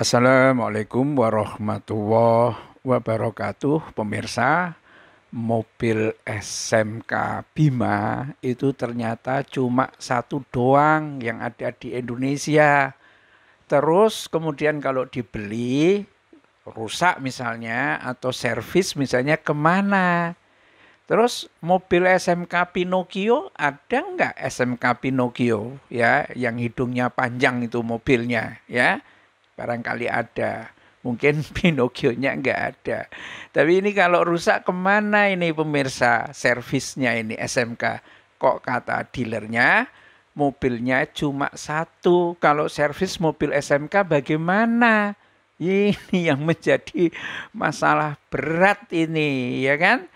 Assalamualaikum warahmatullahi wabarakatuh, pemirsa. Mobil SMK Bima itu ternyata cuma satu doang yang ada di Indonesia. Terus kemudian kalau dibeli rusak misalnya atau servis misalnya kemana? Terus mobil SMK Pinocchio ada nggak SMK Pinocchio ya yang hidungnya panjang itu mobilnya ya? barangkali ada. Mungkin Pinocchio-nya nggak ada. Tapi ini kalau rusak kemana ini pemirsa servisnya ini SMK? Kok kata dealernya mobilnya cuma satu. Kalau servis mobil SMK bagaimana? Ini yang menjadi masalah berat ini, ya kan?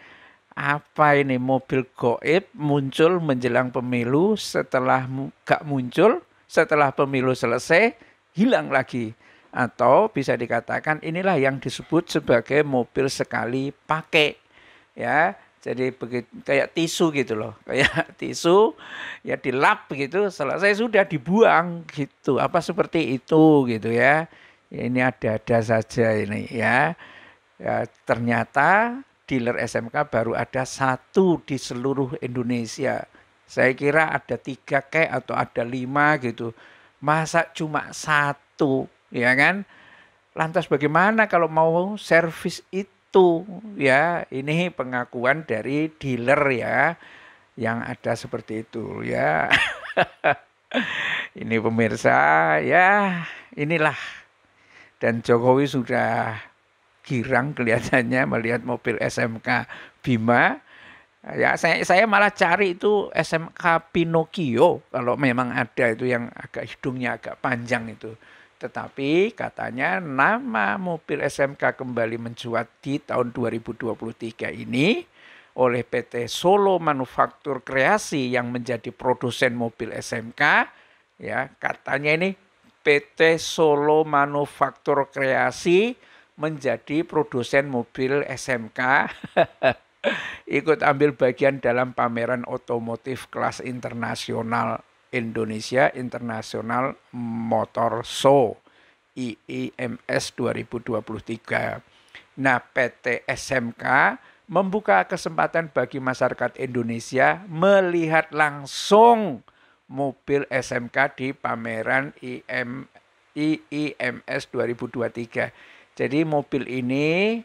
Apa ini mobil goib muncul menjelang pemilu setelah gak muncul, setelah pemilu selesai hilang lagi atau bisa dikatakan inilah yang disebut sebagai mobil sekali pakai ya jadi begitu kayak tisu gitu loh kayak tisu ya dilap begitu selesai sudah dibuang gitu apa seperti itu gitu ya, ya ini ada-ada saja ini ya. ya ternyata dealer SMK baru ada satu di seluruh Indonesia saya kira ada tiga kayak atau ada lima gitu masa cuma satu ya kan? Lantas bagaimana kalau mau servis itu ya? Ini pengakuan dari dealer ya yang ada seperti itu ya. ini pemirsa ya, inilah dan Jokowi sudah girang kelihatannya melihat mobil SMK Bima. Ya, saya saya malah cari itu SMK Pinocchio kalau memang ada itu yang agak hidungnya agak panjang itu. Tetapi katanya nama mobil SMK kembali mencuat di tahun 2023 ini oleh PT Solo Manufaktur Kreasi yang menjadi produsen mobil SMK ya katanya ini PT Solo Manufaktur Kreasi menjadi produsen mobil SMK ikut ambil bagian dalam pameran otomotif kelas internasional Indonesia International Motor Show IIMS e 2023. Nah, PT SMK membuka kesempatan bagi masyarakat Indonesia melihat langsung mobil SMK di pameran IM, IIMS 2023. Jadi mobil ini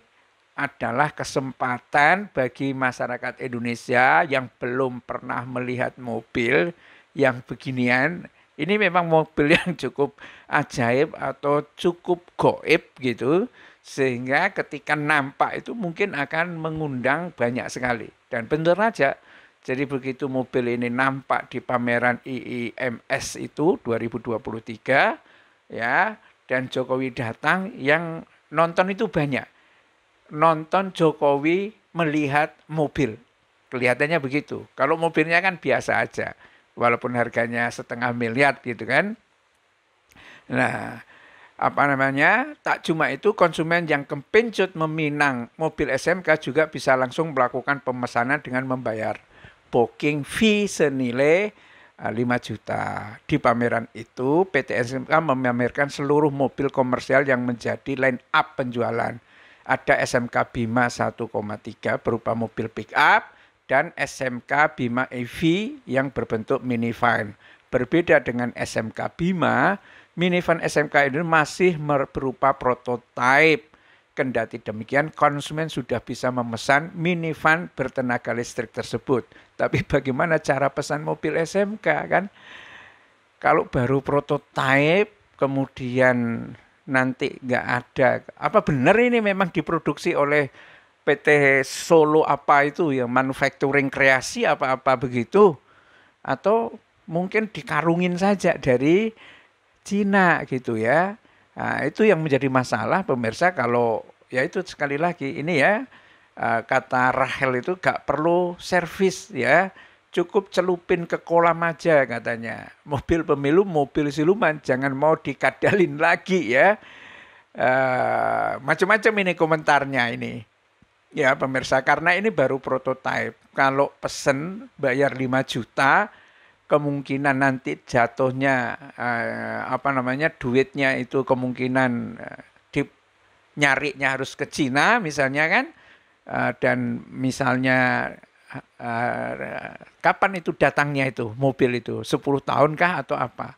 adalah kesempatan bagi masyarakat Indonesia yang belum pernah melihat mobil yang beginian ini memang mobil yang cukup ajaib atau cukup goib gitu sehingga ketika nampak itu mungkin akan mengundang banyak sekali dan benar aja jadi begitu mobil ini nampak di pameran IIMS itu 2023 ya dan Jokowi datang yang nonton itu banyak nonton Jokowi melihat mobil kelihatannya begitu kalau mobilnya kan biasa aja walaupun harganya setengah miliar gitu kan. Nah, apa namanya? Tak cuma itu konsumen yang kepencut meminang mobil SMK juga bisa langsung melakukan pemesanan dengan membayar booking fee senilai 5 eh, juta. Di pameran itu PT SMK memamerkan seluruh mobil komersial yang menjadi line up penjualan. Ada SMK Bima 1,3 berupa mobil pick up, dan SMK Bima EV yang berbentuk minivan Berbeda dengan SMK Bima, minivan SMK ini masih berupa prototipe. Kendati demikian, konsumen sudah bisa memesan minivan bertenaga listrik tersebut. Tapi bagaimana cara pesan mobil SMK kan? Kalau baru prototipe, kemudian nanti nggak ada. Apa benar ini memang diproduksi oleh PT Solo apa itu yang manufacturing kreasi apa-apa begitu atau mungkin dikarungin saja dari Cina gitu ya. Nah, itu yang menjadi masalah pemirsa kalau ya itu sekali lagi ini ya eh, kata Rahel itu gak perlu servis ya cukup celupin ke kolam aja katanya mobil pemilu mobil siluman jangan mau dikadalin lagi ya uh, macam-macam ini komentarnya ini ya pemirsa karena ini baru prototipe. Kalau pesen bayar 5 juta kemungkinan nanti jatuhnya eh, apa namanya duitnya itu kemungkinan eh, di nyarinya harus ke Cina misalnya kan eh, dan misalnya eh, kapan itu datangnya itu mobil itu 10 tahun kah atau apa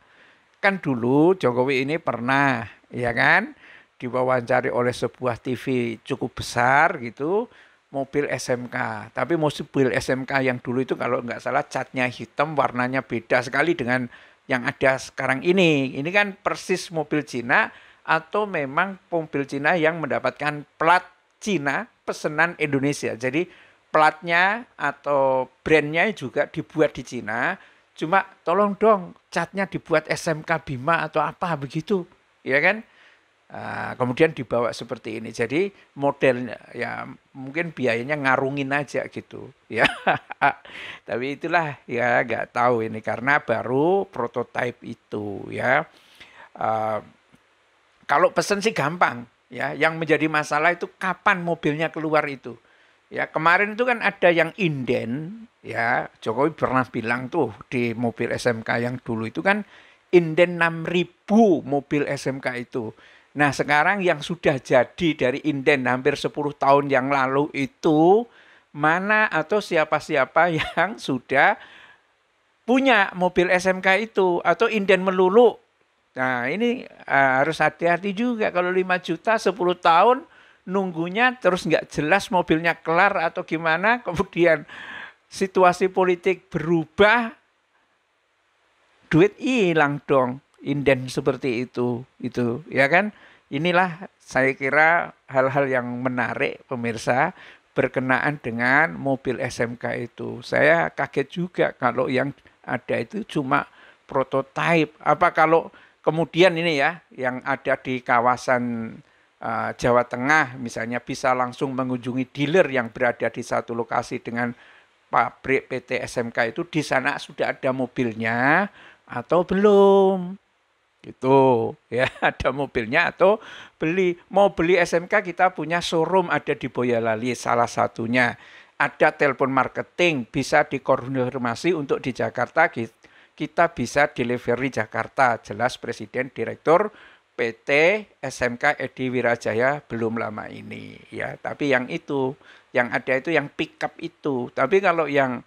kan dulu Jokowi ini pernah ya kan diwawancari oleh sebuah TV cukup besar gitu mobil SMK tapi mobil SMK yang dulu itu kalau nggak salah catnya hitam warnanya beda sekali dengan yang ada sekarang ini ini kan persis mobil Cina atau memang mobil Cina yang mendapatkan plat Cina pesanan Indonesia jadi platnya atau brandnya juga dibuat di Cina cuma tolong dong catnya dibuat SMK Bima atau apa begitu ya kan Ah, kemudian dibawa seperti ini. Jadi modelnya ya mungkin biayanya ngarungin aja gitu ya. Tapi itulah ya nggak tahu ini karena baru prototipe itu ya. Uh, kalau pesen sih gampang ya. Yang menjadi masalah itu kapan mobilnya keluar itu. Ya kemarin itu kan ada yang inden ya. Jokowi pernah bilang tuh di mobil SMK yang dulu itu kan inden 6000 mobil SMK itu Nah sekarang yang sudah jadi dari inden hampir 10 tahun yang lalu itu mana atau siapa-siapa yang sudah punya mobil SMK itu atau inden melulu. Nah ini uh, harus hati-hati juga kalau 5 juta 10 tahun nunggunya terus nggak jelas mobilnya kelar atau gimana kemudian situasi politik berubah duit hilang dong inden seperti itu itu ya kan inilah saya kira hal-hal yang menarik pemirsa berkenaan dengan mobil SMK itu saya kaget juga kalau yang ada itu cuma prototipe apa kalau kemudian ini ya yang ada di kawasan uh, Jawa Tengah misalnya bisa langsung mengunjungi dealer yang berada di satu lokasi dengan pabrik PT SMK itu di sana sudah ada mobilnya atau belum gitu ya ada mobilnya atau beli mau beli SMK kita punya showroom ada di Boyolali salah satunya ada telepon marketing bisa dikoordinasi untuk di Jakarta kita bisa delivery Jakarta jelas presiden direktur PT SMK Edi Wirajaya belum lama ini ya tapi yang itu yang ada itu yang pick up itu tapi kalau yang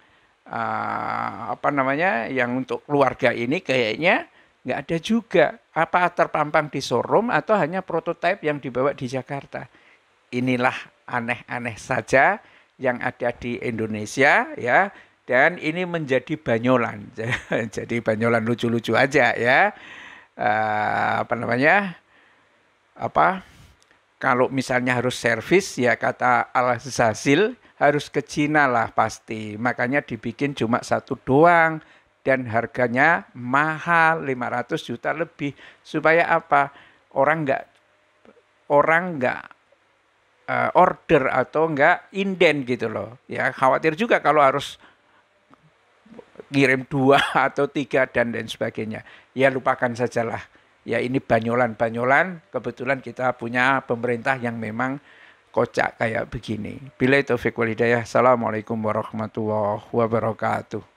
uh, apa namanya yang untuk keluarga ini kayaknya nggak ada juga. Apa terpampang di showroom atau hanya prototipe yang dibawa di Jakarta. Inilah aneh-aneh saja yang ada di Indonesia ya dan ini menjadi banyolan jadi banyolan lucu-lucu aja ya eh, apa namanya apa kalau misalnya harus servis ya kata Al Zazil harus ke Cina lah pasti makanya dibikin cuma satu doang dan harganya mahal 500 juta lebih supaya apa orang nggak orang nggak uh, order atau nggak inden gitu loh ya khawatir juga kalau harus kirim dua atau tiga dan lain sebagainya ya lupakan sajalah ya ini banyolan banyolan kebetulan kita punya pemerintah yang memang kocak kayak begini. Bila itu Fikul Hidayah. Assalamualaikum warahmatullahi wabarakatuh.